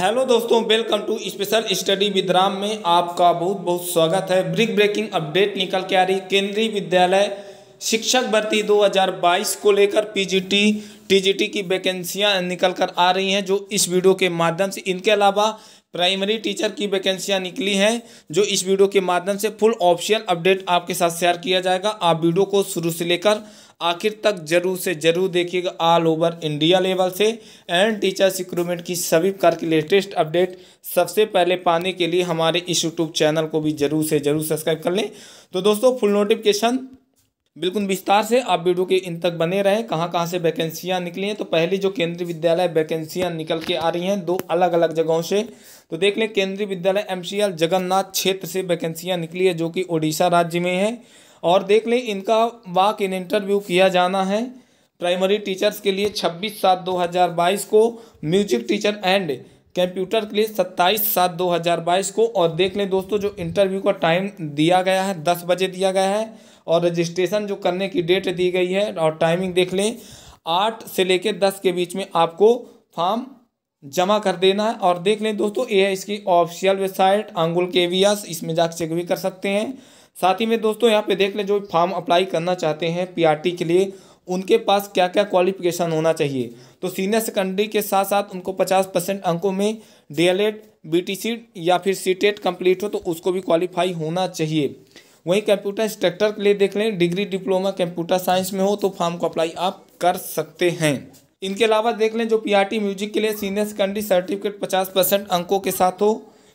hello दोस्तों welcome to special study with Ram में आपका बहुत बहुत स्वागत है ब्रिक ब्रेकिंग अपडेट निकल के आ रही केंद्रीय विद्यालय शिक्षक भर्ती 2022 को लेकर पीजीटी टीजीटी की वैकेंसियां निकल कर आ रही हैं जो इस वीडियो के माध्यम से इनके अलावा प्राइमरी टीचर की वैकेंसियां निकली हैं जो इस वीडियो के माध्यम से फुल ऑप्शियल अपडेट आपके साथ शेयर किया जाएगा आप वीडियो को शुरू से लेकर आखिर तक जरूर से जरूर देखिएगा ऑल ओवर इंडिया लेवल से एंड टीचर रिक्रूटमेंट की सभी प्रकार की लेटेस्ट अपडेट सबसे पहले पाने के लिए हमारे इस यूट्यूब चैनल को भी जरूर से जरूर सब्सक्राइब कर लें तो दोस्तों फुल नोटिफिकेशन बिल्कुल विस्तार से आप वीडियो के इन तक बने रहें कहाँ कहाँ से वैकेंसियां निकली हैं तो पहली जो केंद्रीय विद्यालय वैकेंसियाँ निकल के आ रही हैं दो अलग अलग जगहों से तो देख लें केंद्रीय विद्यालय एमसीएल जगन्नाथ क्षेत्र से वैकेंसियाँ निकली है जो कि ओडिशा राज्य में है और देख लें इनका वाक इन इंटरव्यू किया जाना है प्राइमरी टीचर्स के लिए छब्बीस सात दो हज़ार बाईस को म्यूजिक टीचर एंड कंप्यूटर के लिए सत्ताईस सात दो हज़ार बाईस को और देख लें दोस्तों जो इंटरव्यू का टाइम दिया गया है दस बजे दिया गया है और रजिस्ट्रेशन जो करने की डेट दी गई है और टाइमिंग देख लें आठ से लेकर दस के बीच में आपको फॉर्म जमा कर देना है और देख लें दोस्तों ये है इसकी ऑफिशियल वेबसाइट अंगुल के इसमें जाकर चेक भी कर सकते हैं साथ ही में दोस्तों यहाँ पे देख लें जो फॉर्म अप्लाई करना चाहते हैं पीआरटी के लिए उनके पास क्या क्या क्वालिफिकेशन होना चाहिए तो सीनियर सेकेंडरी के साथ साथ उनको पचास परसेंट अंकों में डीएलएड बीटीसी या फिर सी टेट कम्प्लीट हो तो उसको भी क्वालिफाई होना चाहिए वहीं कंप्यूटर इंस्ट्रक्टर के लिए देख लें डिग्री डिप्लोमा कंप्यूटर साइंस में हो तो फॉर्म को अप्लाई आप कर सकते हैं इनके अलावा देख लें जो पी म्यूजिक के लिए सीनियर सेकेंडरी सर्टिफिकेट पचास परसेंट अंकों के साथ हो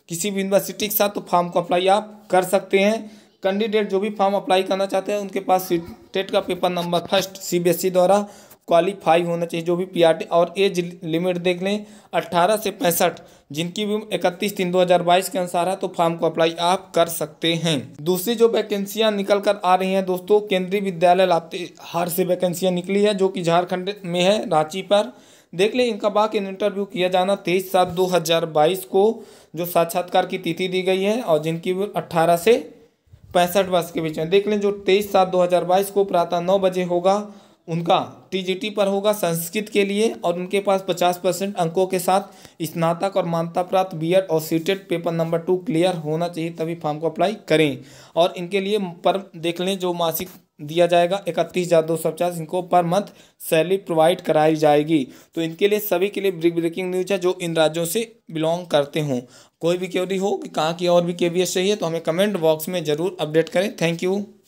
किसी भी यूनिवर्सिटी के साथ तो फॉर्म को अप्लाई आप कर सकते हैं कैंडिडेट जो भी फॉर्म अप्लाई करना चाहते हैं उनके पास टेट का पेपर नंबर फर्स्ट सी द्वारा क्वालिफाई होना चाहिए जो भी पीआरटी और एज लिमिट देख लें अट्ठारह से पैंसठ जिनकी भी इकतीस तीन दो हज़ार बाईस के अनुसार है तो फॉर्म को अप्लाई आप कर सकते हैं दूसरी जो वैकेंसियां निकल कर आ रही हैं दोस्तों केंद्रीय विद्यालय हार से वैकेंसियां निकली है जो कि झारखंड में है रांची पर देख लें इनका बाकी इन इंटरव्यू किया जाना तेईस सात दो हज़ार बाईस को जो साक्षात्कार की तिथि दी गई है और जिनकी भी से पैंसठ वर्ष के बीच में देख लें जो तेईस सात दो हज़ार बाईस को प्रातः नौ बजे होगा उनका टीजीटी पर होगा संस्कृत के लिए और उनके पास पचास परसेंट अंकों के साथ स्नातक और मान्यता प्राप्त बीएड और CTET paper number two clear होना चाहिए तभी फॉर्म को अप्लाई करें और इनके लिए पर देख लें जो मासिक दिया जाएगा इकतीस हज़ार दो सौ पचास इनको पर मंथ सैलरी प्रोवाइड कराई जाएगी तो इनके लिए सभी के लिए ब्रेक ब्रेकिंग न्यूज है जो इन राज्यों से बिलोंग करते हों कोई भी क्वेरी हो कि कहाँ की और भी के चाहिए तो हमें कमेंट बॉक्स में ज़रूर अपडेट करें थैंक यू